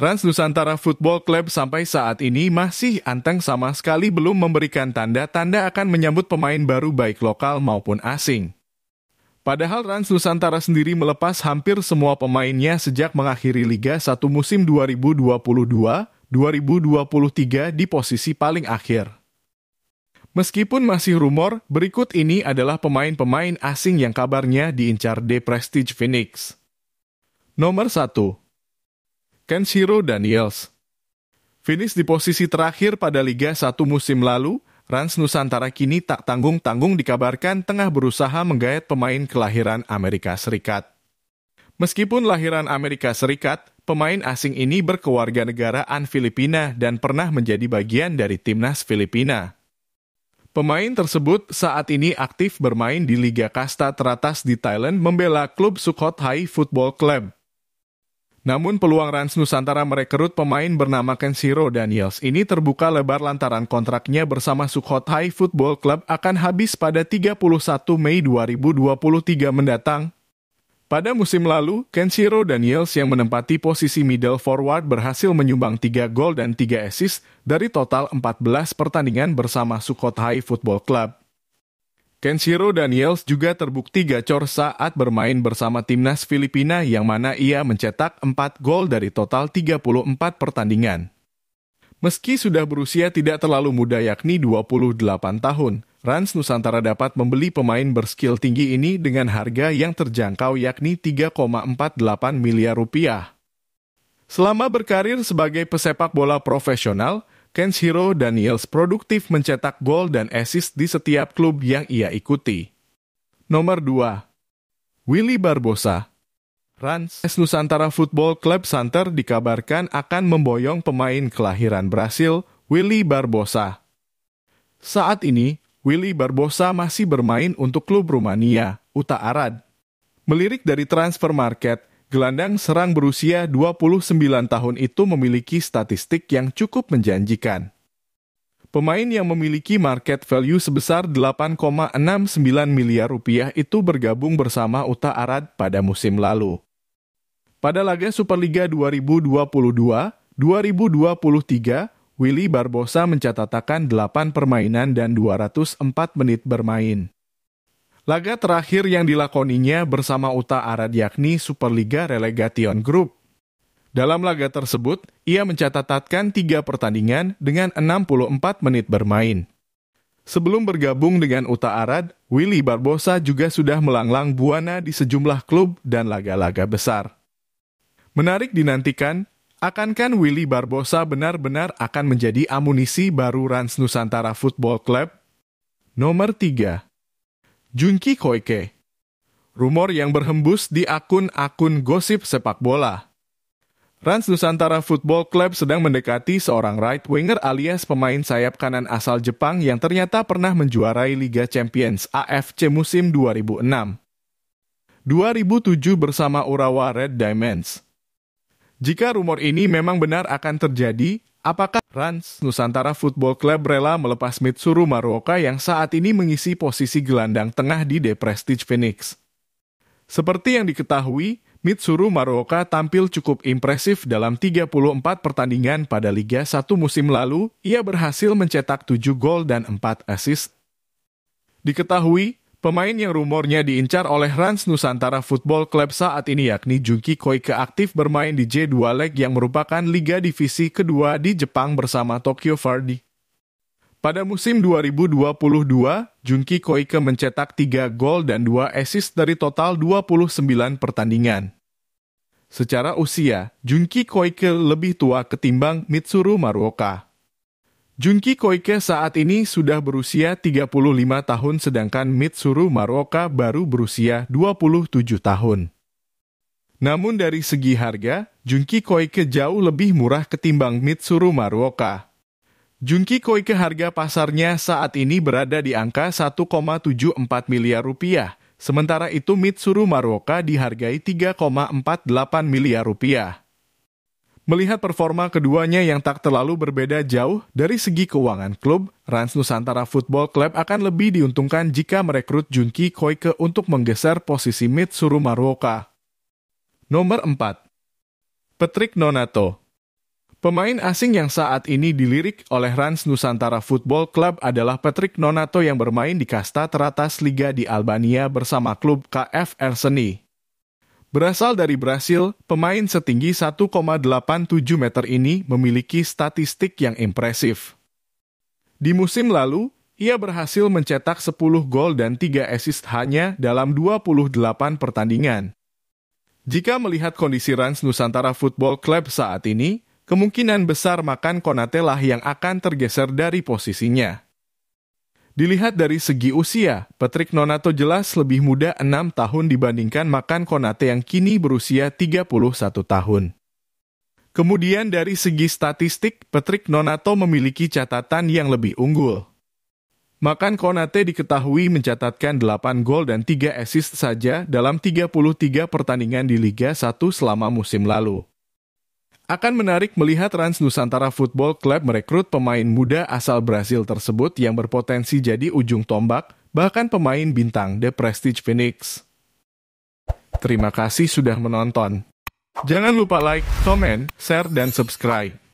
Rans Nusantara Football Club sampai saat ini masih anteng sama sekali belum memberikan tanda-tanda akan menyambut pemain baru baik lokal maupun asing. Padahal Rans Nusantara sendiri melepas hampir semua pemainnya sejak mengakhiri Liga satu musim 2022 2023 di posisi paling akhir. Meskipun masih rumor, berikut ini adalah pemain-pemain asing yang kabarnya diincar The Prestige Phoenix. Nomor 1. Kenshiro Daniels Finish di posisi terakhir pada Liga 1 musim lalu, Rans Nusantara kini tak tanggung-tanggung dikabarkan tengah berusaha menggayat pemain kelahiran Amerika Serikat. Meskipun lahiran Amerika Serikat, Pemain asing ini berkewarganegaraan Filipina dan pernah menjadi bagian dari timnas Filipina. Pemain tersebut saat ini aktif bermain di Liga Kasta teratas di Thailand membela klub Sukhothai Football Club. Namun peluang Rans Nusantara merekrut pemain bernama Kenshiro Daniels ini terbuka lebar lantaran kontraknya bersama Sukhothai Football Club akan habis pada 31 Mei 2023 mendatang pada musim lalu, Kenshiro Daniels yang menempati posisi middle forward berhasil menyumbang 3 gol dan 3 assist dari total 14 pertandingan bersama Sukhothai Football Club. Kenshiro Daniels juga terbukti gacor saat bermain bersama timnas Filipina yang mana ia mencetak 4 gol dari total 34 pertandingan. Meski sudah berusia tidak terlalu muda yakni 28 tahun, Rans Nusantara dapat membeli pemain berskill tinggi ini dengan harga yang terjangkau yakni 3,48 miliar rupiah. Selama berkarir sebagai pesepak bola profesional, Kenshiro Daniels produktif mencetak gol dan assist di setiap klub yang ia ikuti. Nomor 2. Willy Barbosa Rans Nusantara Football Club Santer dikabarkan akan memboyong pemain kelahiran Brasil, Willy Barbosa. Saat ini, Willy Barbosa masih bermain untuk klub Rumania, Uta Arad. Melirik dari transfer market, gelandang serang berusia 29 tahun itu memiliki statistik yang cukup menjanjikan. Pemain yang memiliki market value sebesar 8,69 miliar rupiah itu bergabung bersama Uta Arad pada musim lalu. Pada laga Superliga 2022-2023, Willy Barbosa mencatatkan 8 permainan dan 204 menit bermain. Laga terakhir yang dilakoninya bersama Uta Arad yakni Superliga Relegation Group. Dalam laga tersebut, ia mencatatkan 3 pertandingan dengan 64 menit bermain. Sebelum bergabung dengan Uta Arad, Willy Barbosa juga sudah melanglang buana di sejumlah klub dan laga-laga besar. Menarik dinantikan, akankan Willy Barbosa benar-benar akan menjadi amunisi baru Rans Nusantara Football Club? Nomor 3. Junki Koike Rumor yang berhembus di akun-akun gosip sepak bola. Rans Nusantara Football Club sedang mendekati seorang right winger alias pemain sayap kanan asal Jepang yang ternyata pernah menjuarai Liga Champions AFC musim 2006. 2007 bersama Urawa Red Diamonds. Jika rumor ini memang benar akan terjadi, apakah Rans Nusantara Football Club rela melepas Mitsuru Maruoka yang saat ini mengisi posisi gelandang tengah di The Prestige Phoenix? Seperti yang diketahui, Mitsuru Maruoka tampil cukup impresif dalam 34 pertandingan pada Liga 1 musim lalu. Ia berhasil mencetak 7 gol dan 4 assist. Diketahui, Pemain yang rumornya diincar oleh Rans Nusantara Football Club saat ini yakni Junki Koike aktif bermain di J2 Leg yang merupakan liga divisi kedua di Jepang bersama Tokyo Verdy. Pada musim 2022, Junki Koike mencetak 3 gol dan 2 assist dari total 29 pertandingan. Secara usia, Junki Koike lebih tua ketimbang Mitsuru Maruoka. Junki Koike saat ini sudah berusia 35 tahun sedangkan Mitsuru Maruoka baru berusia 27 tahun. Namun dari segi harga, Junki Koike jauh lebih murah ketimbang Mitsuru Maruoka. Junki Koike harga pasarnya saat ini berada di angka 1,74 miliar rupiah, sementara itu Mitsuru Maruoka dihargai 3,48 miliar rupiah. Melihat performa keduanya yang tak terlalu berbeda jauh dari segi keuangan klub, Rans Nusantara Football Club akan lebih diuntungkan jika merekrut Junki Koike untuk menggeser posisi Mitsuru Maruoka. Nomor 4. Patrick Nonato Pemain asing yang saat ini dilirik oleh Rans Nusantara Football Club adalah Patrick Nonato yang bermain di kasta teratas Liga di Albania bersama klub KF Erseni. Berasal dari Brasil, pemain setinggi 1,87 meter ini memiliki statistik yang impresif. Di musim lalu, ia berhasil mencetak 10 gol dan 3 assist hanya dalam 28 pertandingan. Jika melihat kondisi Rans Nusantara Football Club saat ini, kemungkinan besar makan Konate lah yang akan tergeser dari posisinya. Dilihat dari segi usia, Patrick Nonato jelas lebih muda 6 tahun dibandingkan Makan Konate yang kini berusia 31 tahun. Kemudian dari segi statistik, Patrick Nonato memiliki catatan yang lebih unggul. Makan Konate diketahui mencatatkan 8 gol dan 3 assist saja dalam 33 pertandingan di Liga 1 selama musim lalu. Akan menarik melihat Rans Nusantara Football Club merekrut pemain muda asal Brasil tersebut yang berpotensi jadi ujung tombak, bahkan pemain bintang The Prestige Phoenix. Terima kasih sudah menonton. Jangan lupa like, comment, share, dan subscribe.